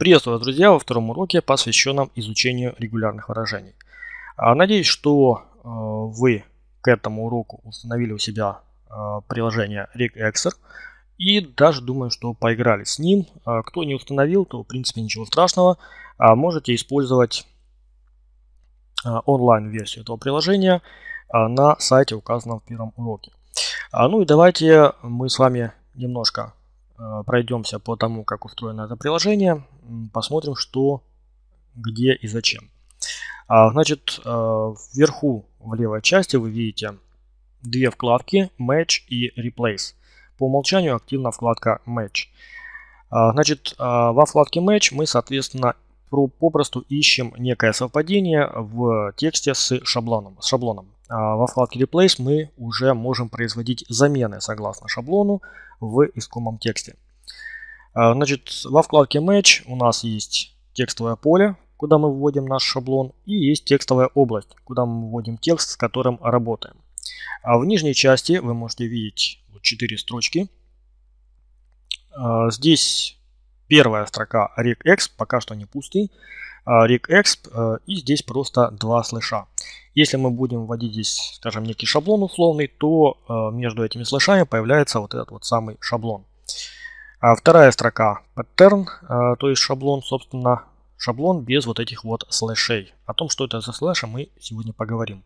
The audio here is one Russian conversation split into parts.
Приветствую вас, друзья, во втором уроке, посвященном изучению регулярных выражений. А, надеюсь, что э, вы к этому уроку установили у себя э, приложение RegExer и даже думаю, что поиграли с ним. А, кто не установил, то в принципе ничего страшного. А, можете использовать онлайн-версию этого приложения на сайте, указанном в первом уроке. Ну и давайте мы с вами немножко Э, пройдемся по тому, как устроено это приложение, посмотрим, что, где и зачем. А, значит, э, вверху в левой части вы видите две вкладки Match и Replace. По умолчанию активна вкладка Match. А, значит, э, во вкладке Match мы, соответственно, попросту ищем некое совпадение в тексте с шаблоном. С шаблоном. А, во вкладке Replace мы уже можем производить замены согласно шаблону в искомом тексте. А, значит, во вкладке Match у нас есть текстовое поле, куда мы вводим наш шаблон, и есть текстовая область, куда мы вводим текст, с которым работаем. А в нижней части вы можете видеть 4 строчки. А, здесь первая строка regex пока что не пустый. А, regexp э, и здесь просто два слэша. Если мы будем вводить здесь, скажем, некий шаблон условный, то э, между этими слэшами появляется вот этот вот самый шаблон. А вторая строка pattern, э, то есть шаблон, собственно, шаблон без вот этих вот слэшей. О том, что это за слэши, мы сегодня поговорим.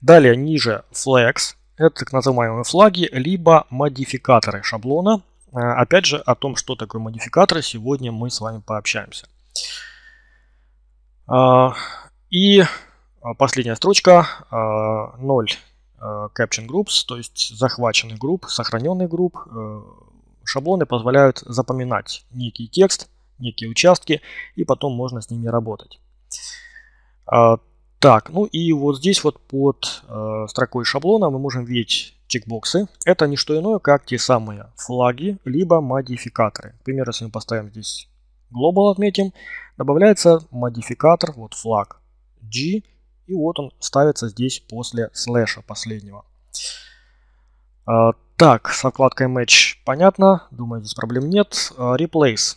Далее ниже flags, это так называемые флаги, либо модификаторы шаблона. Опять же, о том, что такое модификаторы, сегодня мы с вами пообщаемся. А, и а, последняя строчка 0 а, Caption Groups, то есть захваченный групп, сохраненный групп. Э, шаблоны позволяют запоминать некий текст, некие участки, и потом можно с ними работать. Так, ну и вот здесь вот под э, строкой шаблона мы можем видеть чекбоксы. Это не что иное, как те самые флаги, либо модификаторы. Например, если мы поставим здесь Global отметим, добавляется модификатор, вот флаг G, и вот он ставится здесь после слэша последнего. А, так, со вкладкой Match понятно, думаю, здесь проблем нет. А, replace.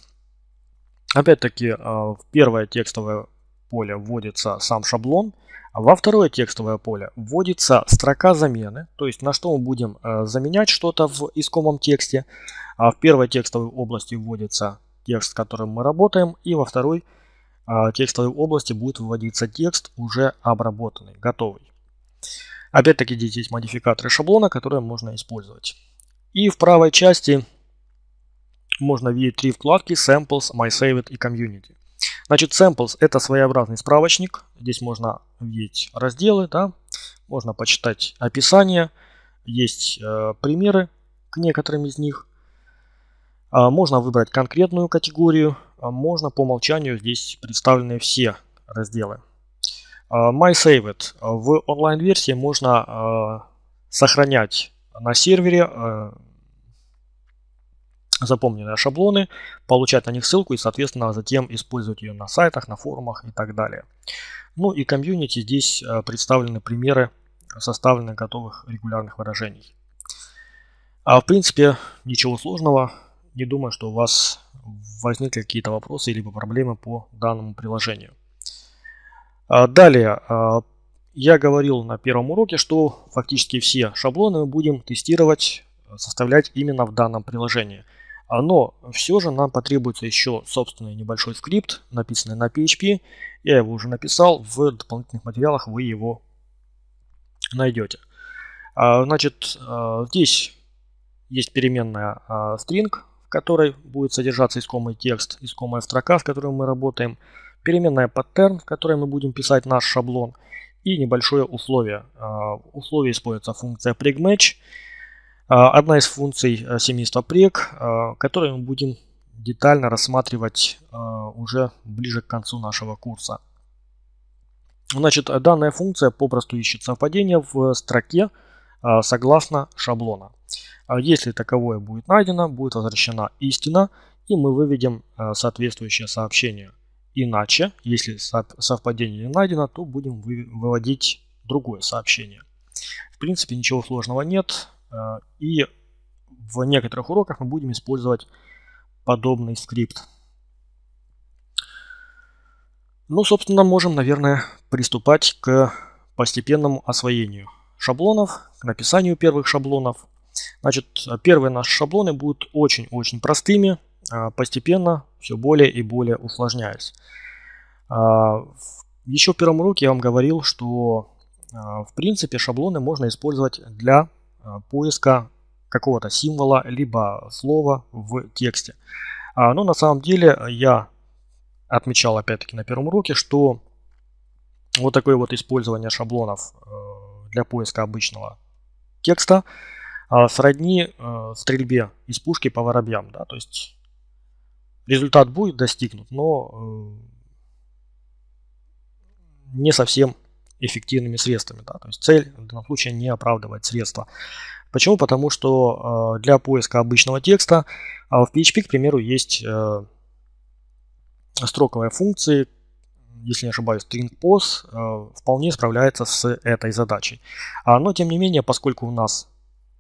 Опять-таки, а, в первое текстовое поле вводится сам шаблон, а во второе текстовое поле вводится строка замены, то есть на что мы будем э, заменять что-то в искомом тексте. А в первой текстовой области вводится текст, с которым мы работаем, и во второй а, текстовой области будет выводиться текст уже обработанный, готовый. Опять-таки здесь есть модификаторы шаблона, которые можно использовать. И в правой части можно видеть три вкладки Samples, My Favorite и Community. Значит, Samples это своеобразный справочник. Здесь можно видеть разделы, да? можно почитать описание, есть э, примеры к некоторым из них. А, можно выбрать конкретную категорию, а, можно по умолчанию здесь представлены все разделы. А, My Saved. В онлайн-версии можно сохранять на сервере запомненные шаблоны, получать на них ссылку и, соответственно, затем использовать ее на сайтах, на форумах и так далее. Ну и комьюнити здесь представлены примеры составленных готовых регулярных выражений. А в принципе ничего сложного, не думаю, что у вас возникли какие-то вопросы или проблемы по данному приложению. А, далее, а, я говорил на первом уроке, что фактически все шаблоны мы будем тестировать, составлять именно в данном приложении. Но все же нам потребуется еще собственный небольшой скрипт, написанный на PHP. Я его уже написал, в дополнительных материалах вы его найдете. А, значит, здесь есть переменная string, которой будет содержаться искомый текст, искомая строка, с которой мы работаем, переменная паттерн, в которой мы будем писать наш шаблон, и небольшое условие. В а, условии используется функция pregmatch, а, одна из функций а, семейства preg, которую мы будем детально рассматривать уже ближе к концу нашего курса. Значит, данная функция попросту ищет совпадение в строке, а, согласно шаблона. А если таковое будет найдено, будет возвращена истина, и мы выведем а, соответствующее сообщение. Иначе, если совпадение не найдено, то будем выводить другое сообщение. В принципе, ничего сложного нет. И в некоторых уроках мы будем использовать подобный скрипт. Ну, собственно, можем, наверное, приступать к постепенному освоению шаблонов, к написанию первых шаблонов. Значит, э, первые наши шаблоны будут очень-очень простыми, а постепенно все более и более усложняясь. А, Еще в первом уроке я вам говорил, что а, в принципе шаблоны можно использовать для поиска какого-то символа, либо слова в тексте. Но на самом деле э, я отмечал опять-таки на первом уроке, что вот такое вот использование шаблонов э, для поиска обычного текста а, сродни э, стрельбе из пушки по воробьям. Да? То есть результат будет достигнут, но э, не совсем эффективными средствами. Да? То есть цель в данном случае не оправдывает средства. Почему? Потому что э, для поиска обычного текста а, в PHP, к примеру, есть э, строковые функции, если не ошибаюсь, String string.pos э, вполне справляется с этой задачей. А, но, тем не менее, поскольку у нас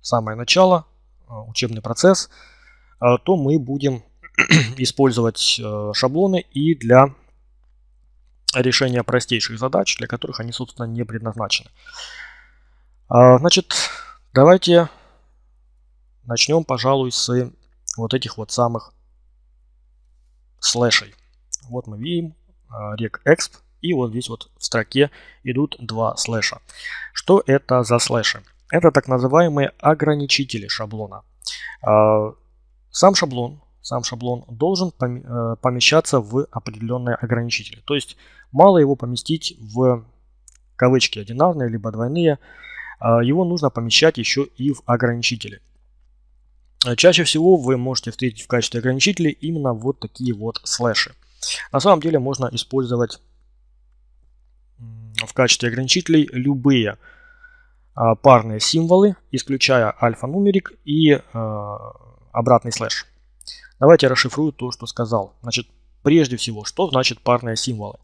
самое начало, э, учебный процесс, э, то мы будем использовать шаблоны и для решения простейших задач, для которых они, собственно, не предназначены. А, значит, давайте начнем, пожалуй, с вот этих вот самых слэшей. Вот мы видим exp а, и вот здесь вот в строке идут два слэша. Что это за слэши? Это так называемые ограничители шаблона. А, сам шаблон, сам шаблон должен э, помещаться в определенные ограничители. То есть мало его поместить в кавычки одинарные либо двойные, а, его нужно помещать еще и в ограничители. Чаще всего вы можете встретить в качестве ограничителей именно вот такие вот слэши. На самом деле можно использовать в качестве ограничителей любые а, парные символы, исключая альфа-нумерик и а, обратный слэш. Давайте расшифрую то, что сказал. Значит, прежде всего, что значит парные символы?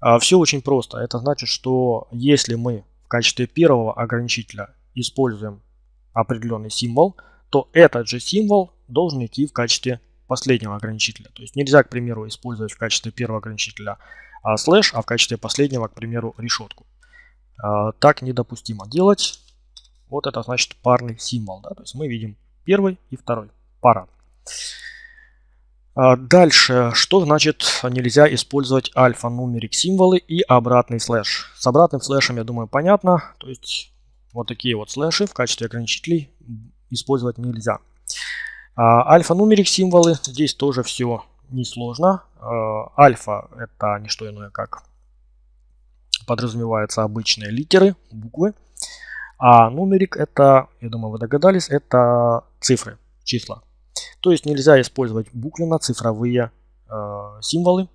А, Все очень просто. Это значит, что если мы в качестве первого ограничителя используем определенный символ, то этот же символ должен идти в качестве последнего ограничителя. То есть нельзя, к примеру, использовать в качестве первого ограничителя а, слэш, а в качестве последнего, к примеру, решетку. А, так недопустимо делать. Вот это значит парный символ. Да? То есть мы видим первый и второй. Пара. А, дальше, что значит нельзя использовать альфа-нумерик символы и обратный слэш? С обратным слэшем, я думаю, понятно. То есть вот такие вот слэши в качестве ограничителей использовать нельзя. А, Альфа-нумерик символы. Здесь тоже все несложно. А, альфа это не что иное, как подразумеваются обычные литеры, буквы. А нумерик это, я думаю, вы догадались, это цифры, числа. То есть нельзя использовать буквенно-цифровые э, а, символы,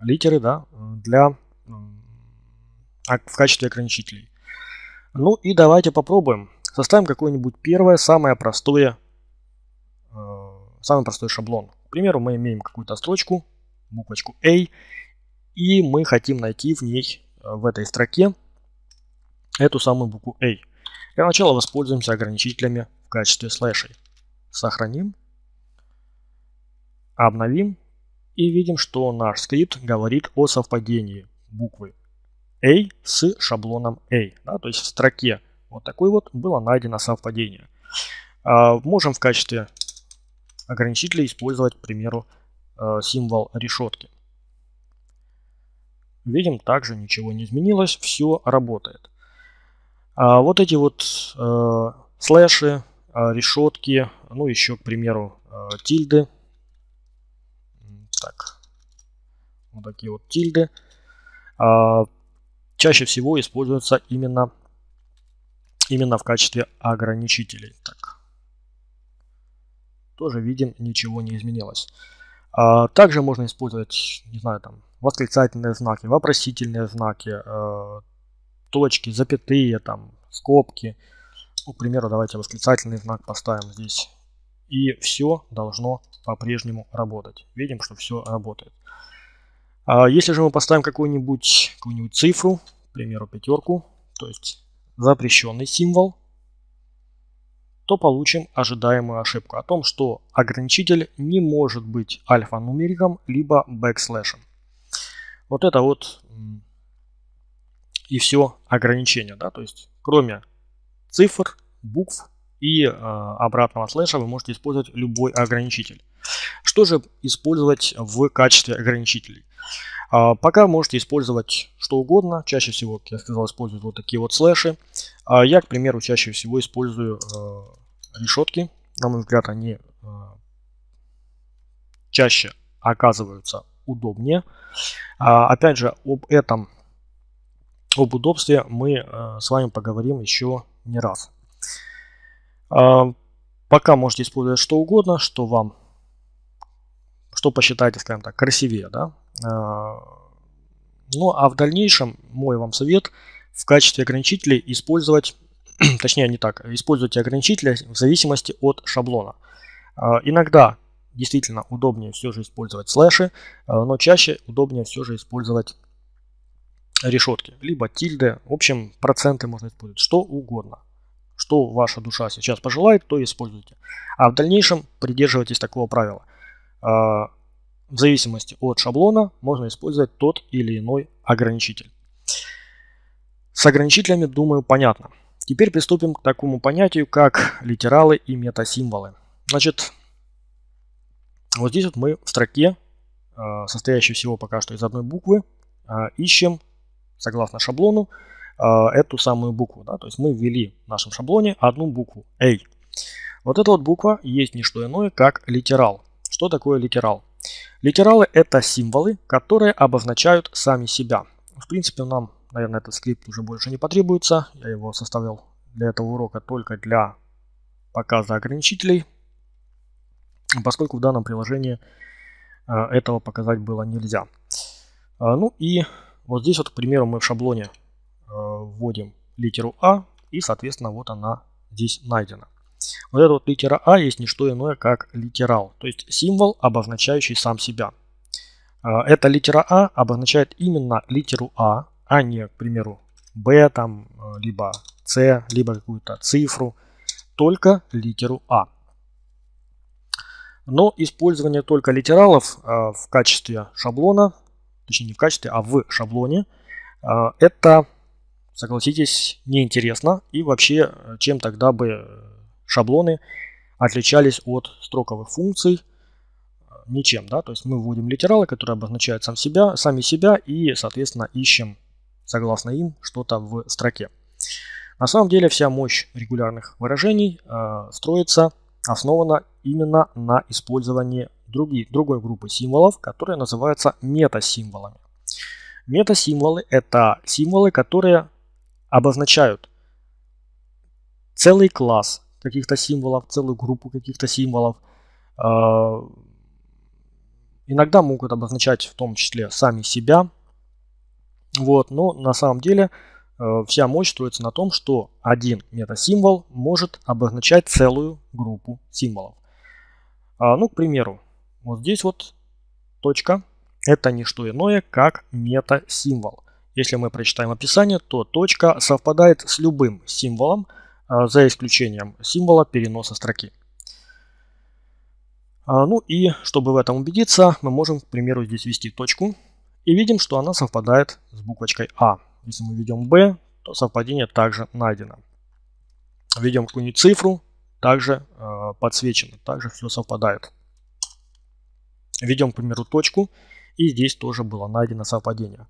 литеры, да, для, э, в качестве ограничителей. Ну и давайте попробуем. Составим какое-нибудь первое, самое простое Самый простой шаблон. К примеру, мы имеем какую-то строчку, буквочку A, и мы хотим найти в ней, э, в этой строке, эту самую букву A. Для начала воспользуемся ограничителями в качестве слэшей. Сохраним, обновим и видим, что наш скрипт говорит о совпадении буквы A с шаблоном A. Да, то есть в строке вот такой вот было найдено совпадение. А можем в качестве ограничителя использовать, к примеру, э, символ решетки. Видим, также ничего не изменилось, все работает. А вот эти вот э, слэши, э, решетки, ну еще, к примеру, э, тильды. Так, вот такие вот тильды. Э, чаще всего используются именно, именно в качестве ограничителей. Так, тоже видим, ничего не изменилось. А, также можно использовать, не знаю, там, восклицательные знаки, вопросительные знаки, э, точки, запятые, там, скобки. Ну, к примеру, давайте восклицательный знак поставим здесь. И все должно по-прежнему работать. Видим, что все работает. А если же мы поставим какую-нибудь какую, -нибудь, цифру, к примеру, пятерку, то есть запрещенный символ, то получим ожидаемую ошибку о том, что ограничитель не может быть альфанумериком либо бэкслэшем. Вот это вот и все ограничение, да, то есть кроме цифр, букв и э, обратного слэша вы можете использовать любой ограничитель. Что же использовать в качестве ограничителей? А, пока можете использовать что угодно. Чаще всего, как я сказал, используют вот такие вот слэши. А я, к примеру, чаще всего использую э, решетки, на мой взгляд, они э, чаще оказываются удобнее. А, опять же, об этом, об удобстве мы э, с вами поговорим еще не раз. А, пока можете использовать что угодно, что вам, что посчитаете, скажем так, красивее, да. А, ну, а в дальнейшем мой вам совет в качестве ограничителей использовать точнее не так, используйте ограничители в зависимости от шаблона. А, иногда действительно удобнее все же использовать слэши, а, но чаще удобнее все же использовать решетки, либо тильды. В общем, проценты можно использовать, что угодно. Что ваша душа сейчас пожелает, то используйте. А в дальнейшем придерживайтесь такого правила. А, в зависимости от шаблона можно использовать тот или иной ограничитель. С ограничителями, думаю, понятно. Теперь приступим к такому понятию, как литералы и метасимволы. Значит, вот здесь вот мы в строке, э, состоящей всего пока что из одной буквы, э, ищем, согласно шаблону, э, эту самую букву. Да? То есть мы ввели в нашем шаблоне одну букву A. Вот эта вот буква есть не что иное, как литерал. Что такое литерал? Литералы – это символы, которые обозначают сами себя. В принципе, нам наверное, этот скрипт уже больше не потребуется. Я его составлял для этого урока только для показа ограничителей, поскольку в данном приложении а, этого показать было нельзя. А, ну и вот здесь вот, к примеру, мы в шаблоне а, вводим литеру А, и, соответственно, вот она здесь найдена. Вот эта вот литера А есть не что иное, как литерал, то есть символ, обозначающий сам себя. Эта литера А обозначает именно литеру А, а не, к примеру, B, там, э, либо C, либо какую-то цифру, только литеру А. Но использование только литералов э, в качестве шаблона, точнее не в качестве, а в шаблоне, э, это, согласитесь, неинтересно. И вообще, чем тогда бы шаблоны отличались от строковых функций? Ничем, да, то есть мы вводим литералы, которые обозначают сам себя, сами себя и, соответственно, ищем согласно им, что-то в строке. На самом деле вся мощь регулярных выражений э, строится, основана именно на использовании другие, другой группы символов, которые называются метасимволами. Метасимволы – это символы, которые обозначают целый класс каких-то символов, целую группу каких-то символов. Э, иногда могут обозначать в том числе сами себя, вот, но на самом деле э, вся мощь строится на том, что один метасимвол может обозначать целую группу символов. А, ну, к примеру, вот здесь вот точка – это не что иное, как метасимвол. Если мы прочитаем описание, то точка совпадает с любым символом, э, за исключением символа переноса строки. А, ну и чтобы в этом убедиться, мы можем, к примеру, здесь ввести точку – и видим, что она совпадает с буквочкой А. Если мы ведем B, то совпадение также найдено. Ведем какую-нибудь цифру, также э, подсвечено, также все совпадает. Ведем, к примеру, точку, и здесь тоже было найдено совпадение.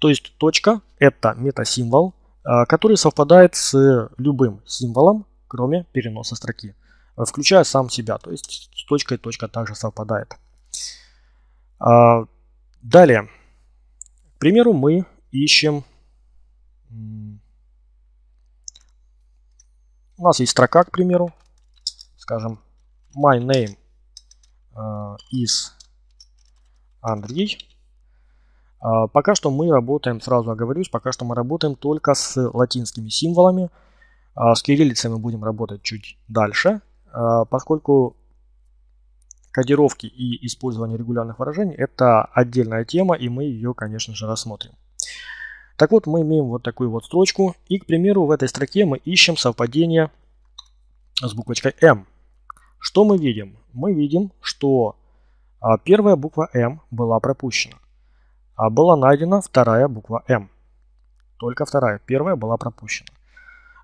То есть точка – это метасимвол, э, который совпадает с любым символом, кроме переноса строки, э, включая сам себя. То есть с точкой точка также совпадает. Э, далее. К примеру, мы ищем... У нас есть строка, к примеру, скажем, my name э, is Андрей. А, пока что мы работаем, сразу оговорюсь, пока что мы работаем только с латинскими символами. А, с кириллицей мы будем работать чуть дальше, а, поскольку Кодировки и использование регулярных выражений – это отдельная тема, и мы ее, конечно же, рассмотрим. Так вот, мы имеем вот такую вот строчку, и, к примеру, в этой строке мы ищем совпадение с буквочкой М. Что мы видим? Мы видим, что а, первая буква М была пропущена. А была найдена вторая буква М. Только вторая. Первая была пропущена.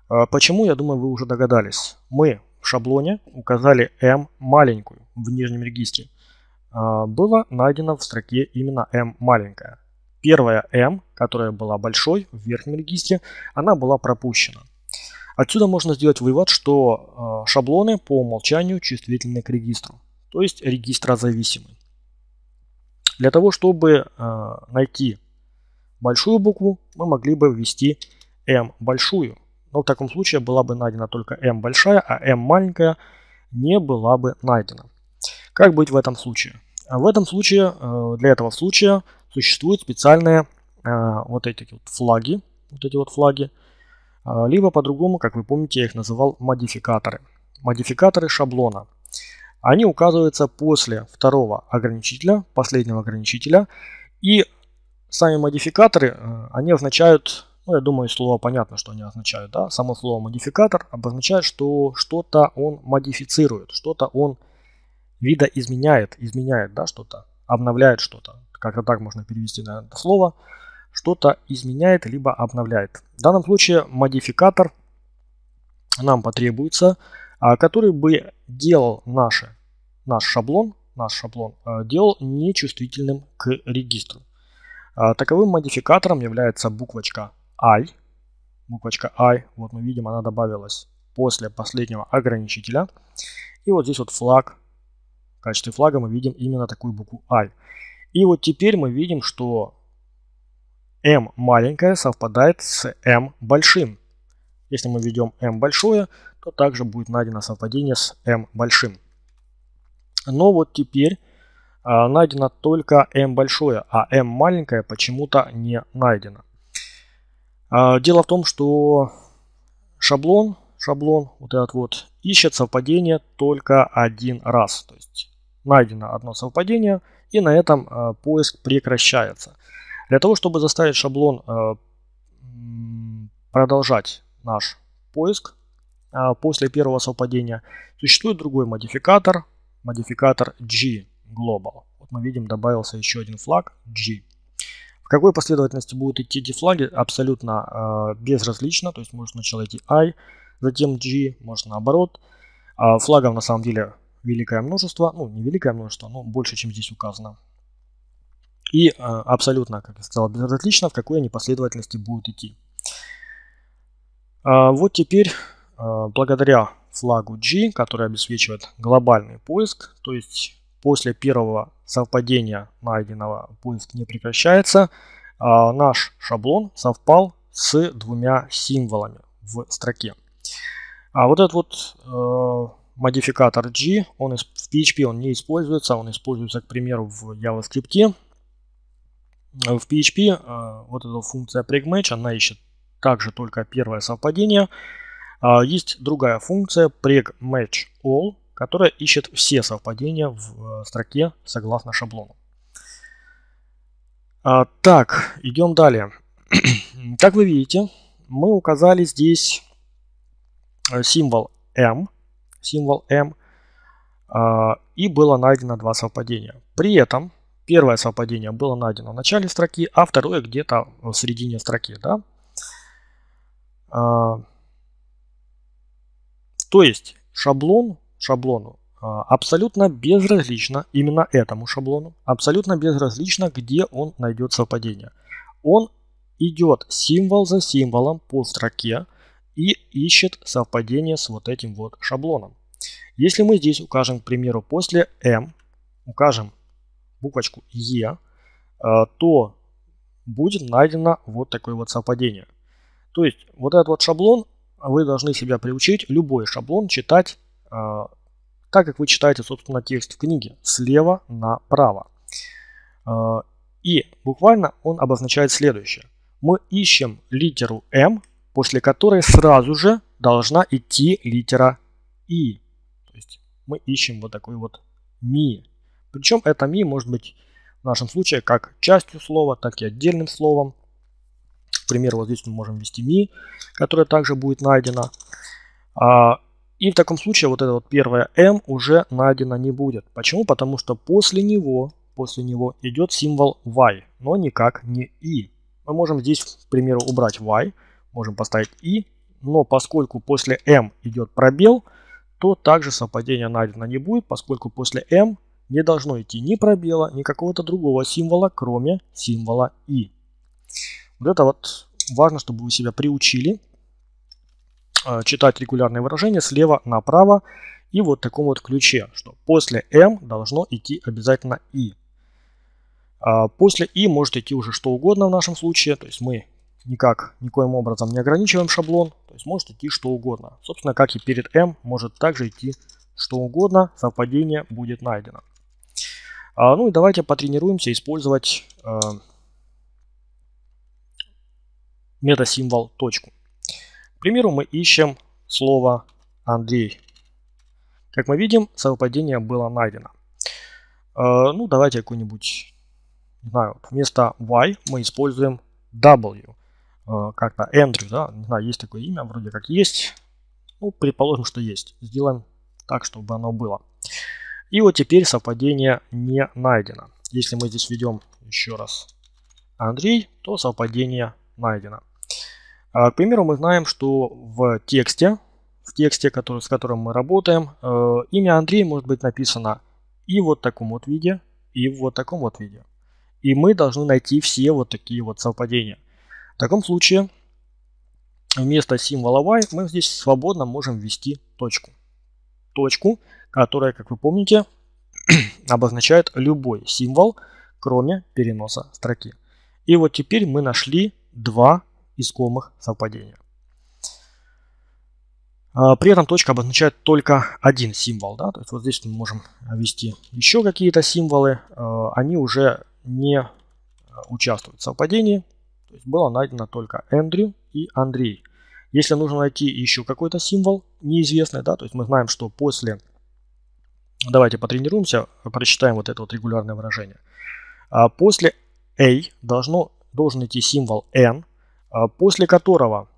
А, почему, я думаю, вы уже догадались. Мы в шаблоне указали m маленькую в нижнем регистре, а, было найдено в строке именно m маленькая. Первая m, которая была большой в верхнем регистре, она была пропущена. Отсюда можно сделать вывод, что а, шаблоны по умолчанию чувствительны к регистру, то есть регистрозависимы. Для того, чтобы а, найти большую букву, мы могли бы ввести m большую – но в таком случае была бы найдена только m большая, а m маленькая не была бы найдена. Как быть в этом случае? А в этом случае, э, для этого случая существуют специальные э, вот эти вот флаги, вот эти вот флаги, а, либо по-другому, как вы помните, я их называл модификаторы. Модификаторы шаблона. Они указываются после второго ограничителя, последнего ограничителя, и сами модификаторы, э, они означают ну, я думаю, слово понятно, что они означают. Да? Само слово модификатор обозначает, что что-то он модифицирует, что-то он видоизменяет, изменяет да, что-то, обновляет что-то. Как-то так можно перевести на это слово. Что-то изменяет, либо обновляет. В данном случае модификатор нам потребуется, а, который бы делал наши, наш шаблон, наш шаблон а, делал нечувствительным к регистру. А, таковым модификатором является буквочка i, буквочка i, вот мы видим, она добавилась после последнего ограничителя. И вот здесь вот флаг, в качестве флага мы видим именно такую букву i. И вот теперь мы видим, что m маленькая совпадает с m большим. Если мы введем m большое, то также будет найдено совпадение с m большим. Но вот теперь а, найдено только m большое, а m маленькое почему-то не найдено. А, дело в том, что шаблон, шаблон вот этот вот, ищет совпадение только один раз. То есть найдено одно совпадение, и на этом а, поиск прекращается. Для того, чтобы заставить шаблон а, продолжать наш поиск после первого совпадения, существует другой модификатор, модификатор G Global. Вот мы видим, добавился еще один флаг G. В какой последовательности будут идти эти флаги, абсолютно э, безразлично. То есть может сначала идти I, затем G, может наоборот. А флагов на самом деле великое множество. Ну, не великое множество, но больше, чем здесь указано. И э, абсолютно, как я сказал, безразлично, в какой они последовательности будут идти. А вот теперь, э, благодаря флагу G, который обеспечивает глобальный поиск, то есть После первого совпадения найденного поиск не прекращается. А наш шаблон совпал с двумя символами в строке. А вот этот вот э, модификатор G, он из, в PHP он не используется, он используется, к примеру, в JavaScript. В PHP э, вот эта функция pregmatch, она ищет также только первое совпадение. Э, есть другая функция pregmatchAll, которая ищет все совпадения в э, строке согласно шаблону. А, так, идем далее. как вы видите, мы указали здесь э, символ M, символ M, а, и было найдено два совпадения. При этом первое совпадение было найдено в начале строки, а второе где-то в середине строки. Да? А, то есть шаблон шаблону а, абсолютно безразлично, именно этому шаблону, абсолютно безразлично, где он найдет совпадение. Он идет символ за символом по строке и ищет совпадение с вот этим вот шаблоном. Если мы здесь укажем, к примеру, после M, укажем буквочку E, то будет найдено вот такое вот совпадение. То есть вот этот вот шаблон, вы должны себя приучить, любой шаблон читать так а, как вы читаете, собственно, текст в книге слева направо. А, и буквально он обозначает следующее. Мы ищем литеру М, после которой сразу же должна идти литера И. То есть мы ищем вот такой вот ми. Причем это ми может быть в нашем случае как частью слова, так и отдельным словом. К примеру, вот здесь мы можем ввести ми, которая также будет найдена. И в таком случае вот это вот первое М уже найдено не будет. Почему? Потому что после него, после него идет символ Y, но никак не I. Мы можем здесь, к примеру, убрать Y, можем поставить I, но поскольку после M идет пробел, то также совпадение найдено не будет, поскольку после M не должно идти ни пробела, ни какого-то другого символа, кроме символа I. Вот это вот важно, чтобы вы себя приучили Э, читать регулярные выражения слева направо и вот в таком вот ключе, что после m «эм» должно идти обязательно i а, После i может идти уже что угодно в нашем случае, то есть мы никак, никоим образом не ограничиваем шаблон, то есть может идти что угодно. Собственно, как и перед m «эм» может также идти что угодно, совпадение будет найдено. А, ну и давайте потренируемся использовать э, метасимвол точку примеру, мы ищем слово Андрей. Как мы видим, совпадение было найдено. Э, ну, давайте какой-нибудь, не знаю, вместо Y мы используем W. Э, как-то Эндрю, да, не знаю, есть такое имя, вроде как есть. Ну, предположим, что есть. Сделаем так, чтобы оно было. И вот теперь совпадение не найдено. Если мы здесь введем еще раз Андрей, то совпадение найдено. А, к примеру, мы знаем, что в тексте, в тексте, который, с которым мы работаем, э, имя Андрей может быть написано и в вот таком вот виде, и в вот таком вот виде. И мы должны найти все вот такие вот совпадения. В таком случае вместо символа Y мы здесь свободно можем ввести точку. Точку, которая, как вы помните, обозначает любой символ, кроме переноса строки. И вот теперь мы нашли два искомых совпадения. А, при этом точка обозначает только один символ. Да? То есть вот здесь мы можем ввести еще какие-то символы. А, они уже не а, участвуют в совпадении. То есть было найдено только Эндрю и Андрей. Если нужно найти еще какой-то символ неизвестный, да, то есть мы знаем, что после... Давайте потренируемся, прочитаем вот это вот регулярное выражение. После A должно, должен идти символ N, а после которого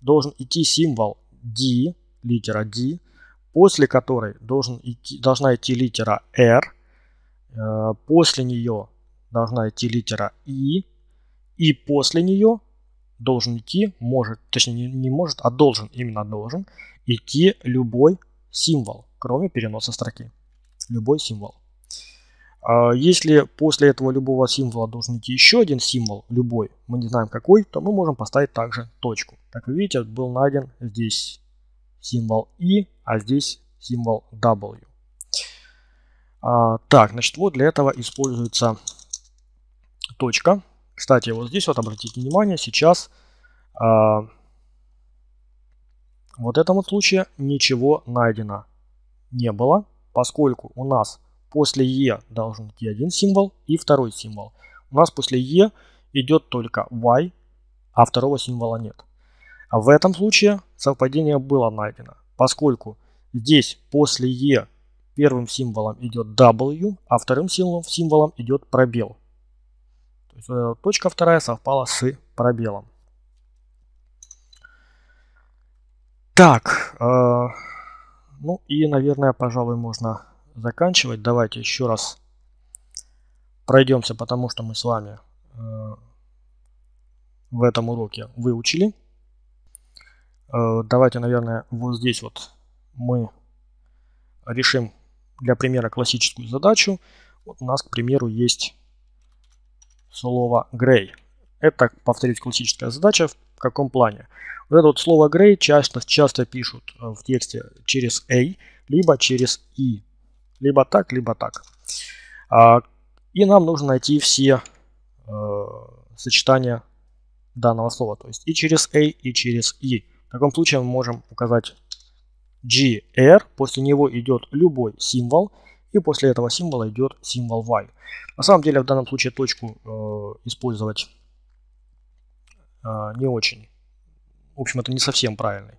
должен идти символ D, литера D, после которой должен идти, должна идти литера R, э, после нее должна идти литера i, и после нее должен идти, может, точнее не может, а должен, именно должен идти любой символ, кроме переноса строки. Любой символ. А если после этого любого символа должен идти еще один символ, любой, мы не знаем какой, то мы можем поставить также точку. Как вы видите, был найден здесь символ I, а здесь символ W. А, так, значит, вот для этого используется точка. Кстати, вот здесь вот обратите внимание, сейчас а, вот в этом вот случае ничего найдено не было, поскольку у нас После E должен идти один символ и второй символ. У нас после E идет только Y, а второго символа нет. А в этом случае совпадение было найдено, поскольку здесь после E первым символом идет W, а вторым символом, символом идет пробел. То есть, э, точка вторая совпала с пробелом. Так, э, ну и, наверное, пожалуй, можно заканчивать. Давайте еще раз пройдемся, потому что мы с вами э, в этом уроке выучили. Э, давайте, наверное, вот здесь вот мы решим для примера классическую задачу. Вот у нас, к примеру, есть слово «грей». Это, повторюсь, классическая задача. В каком плане? Вот это вот слово «грей» часто, часто пишут э, в тексте через «a», либо через «i». Либо так, либо так. А, и нам нужно найти все э, сочетания данного слова. То есть и через A, и через e. В таком случае мы можем указать GR. После него идет любой символ. И после этого символа идет символ Y. На самом деле в данном случае точку э, использовать э, не очень. В общем, это не совсем правильный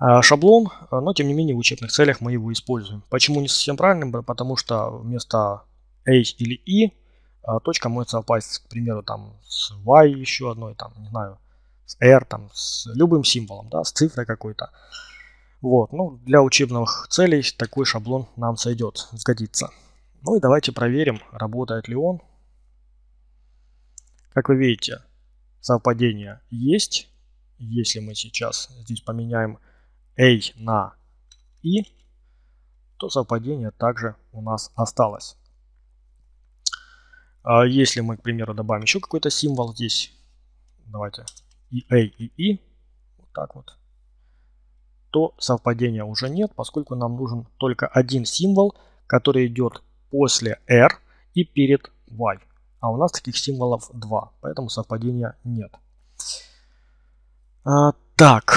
а, шаблон, а, но тем не менее в учебных целях мы его используем. Почему не совсем правильным? Потому что вместо H или I а, точка может совпасть, к примеру, там с Y еще одной, там, не знаю, с R, там, с любым символом, да, с цифрой какой-то. Вот, ну, для учебных целей такой шаблон нам сойдет, сгодится. Ну и давайте проверим, работает ли он. Как вы видите, совпадение есть. Если мы сейчас здесь поменяем h на i, то совпадение также у нас осталось. А если мы, к примеру, добавим еще какой-то символ здесь, давайте и a, и i, вот так вот, то совпадения уже нет, поскольку нам нужен только один символ, который идет после r и перед y. А у нас таких символов два поэтому совпадения нет. А, так,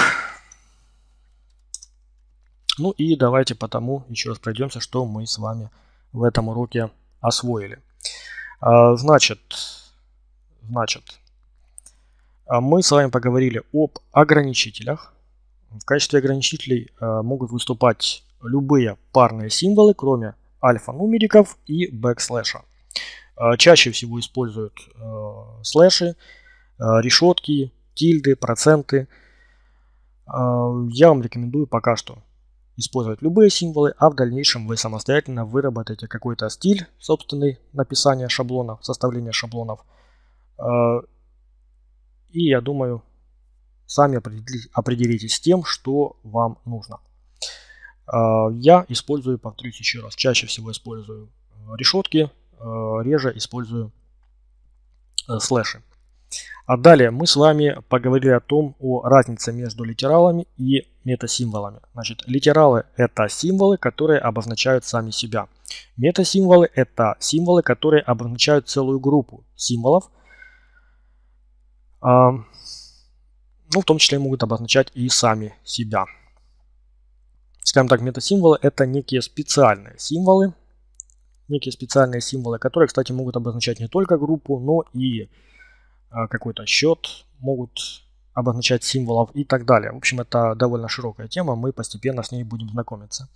ну и давайте потому еще раз пройдемся, что мы с вами в этом уроке освоили. А, значит, значит, а, мы с вами поговорили об ограничителях. В качестве ограничителей а, могут выступать любые парные символы, кроме альфа-нумериков и бэкслэша. Чаще всего используют слэши, решетки, тильды, проценты. Я вам рекомендую пока что использовать любые символы, а в дальнейшем вы самостоятельно выработаете какой-то стиль собственный написания шаблонов, составления шаблонов. Э, и я думаю, сами определитесь с тем, что вам нужно. Э, я использую, повторюсь еще раз, чаще всего использую э, решетки, реже использую слэши. А далее мы с вами поговорили о том, о разнице между литералами и метасимволами. Значит, литералы – это символы, которые обозначают сами себя. Метасимволы – это символы, которые обозначают целую группу символов, а, ну, в том числе могут обозначать и сами себя. Скажем так, метасимволы – это некие специальные символы, некие специальные символы, которые, кстати, могут обозначать не только группу, но и а, какой-то счет, могут обозначать символов и так далее. В общем, это довольно широкая тема, мы постепенно с ней будем знакомиться.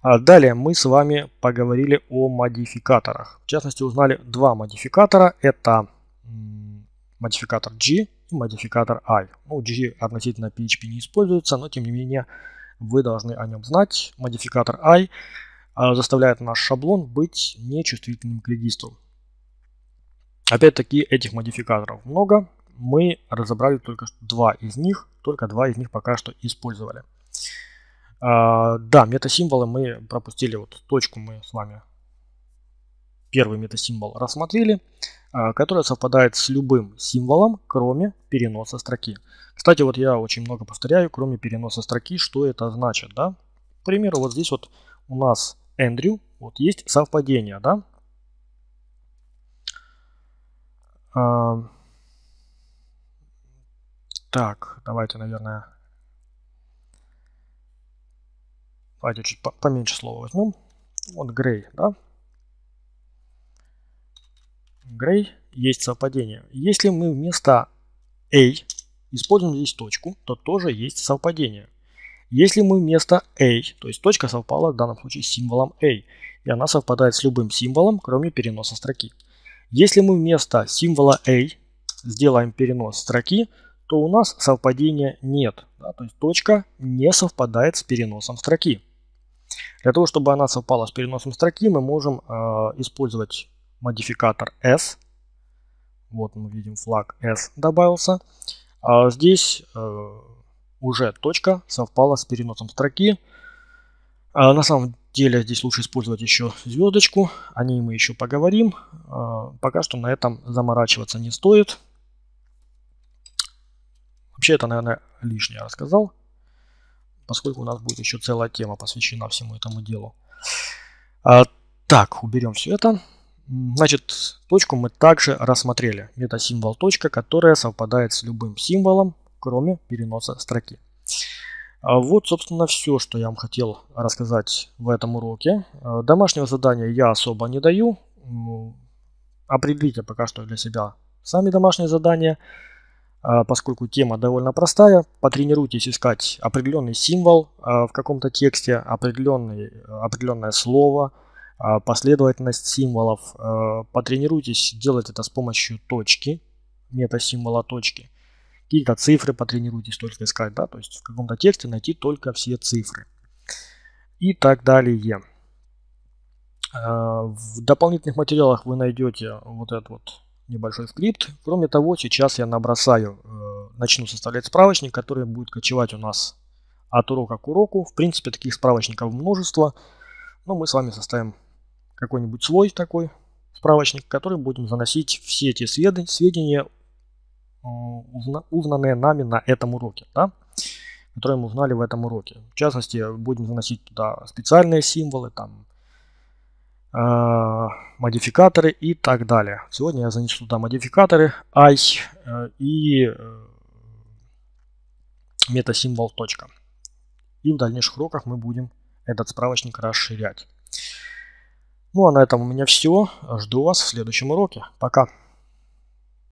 А, далее мы с вами поговорили о модификаторах. В частности, узнали два модификатора. Это модификатор G и модификатор I. Ну, G относительно PHP не используется, но тем не менее вы должны о нем знать. Модификатор I а, заставляет наш шаблон быть нечувствительным к регистру. Опять-таки этих модификаторов много, мы разобрали только два из них, только два из них пока что использовали. А, да, метасимволы мы пропустили, вот точку мы с вами первый метасимвол рассмотрели, а, который совпадает с любым символом, кроме переноса строки. Кстати, вот я очень много повторяю, кроме переноса строки, что это значит, да? К примеру, вот здесь вот у нас Эндрю, вот есть совпадение, да? А, так, давайте, наверное... Давайте чуть поменьше слова возьмем. Вот грей, да? Грей есть совпадение. Если мы вместо A используем здесь точку, то тоже есть совпадение. Если мы вместо A, то есть точка совпала в данном случае с символом A, и она совпадает с любым символом, кроме переноса строки. Если мы вместо символа A сделаем перенос строки, то у нас совпадения нет. Да, то есть точка не совпадает с переносом строки. Для того, чтобы она совпала с переносом строки, мы можем э, использовать модификатор s. Вот мы видим флаг s добавился. А здесь э, уже точка совпала с переносом строки. А на самом деле здесь лучше использовать еще звездочку. О ней мы еще поговорим. А пока что на этом заморачиваться не стоит. Вообще это, наверное, лишнее рассказал, поскольку у нас будет еще целая тема посвящена всему этому делу. А, так, уберем все это. Значит, точку мы также рассмотрели. Это символ точка, которая совпадает с любым символом, кроме переноса строки. А вот, собственно, все, что я вам хотел рассказать в этом уроке. А, домашнего задания я особо не даю. Определите пока что для себя сами домашние задания. А, поскольку тема довольно простая. Потренируйтесь искать определенный символ а, в каком-то тексте, определенное слово, а, последовательность символов. Потренируйтесь делать это с помощью точки, мета-символа точки. Какие-то цифры потренируйтесь только искать, да, то есть в каком-то тексте найти только все цифры. И так далее. В дополнительных материалах вы найдете вот этот вот небольшой скрипт. Кроме того, сейчас я набросаю, э, начну составлять справочник, который будет кочевать у нас от урока к уроку. В принципе, таких справочников множество. Но мы с вами составим какой-нибудь свой такой справочник, в который будем заносить все те сведы, сведения, э, узна, узнанные нами на этом уроке, да, которые мы узнали в этом уроке. В частности, будем заносить туда специальные символы, там, Э, модификаторы и так далее. Сегодня я занесу туда модификаторы ice э, и э, метасимвол точка. И в дальнейших уроках мы будем этот справочник расширять. Ну а на этом у меня все. Жду вас в следующем уроке. Пока.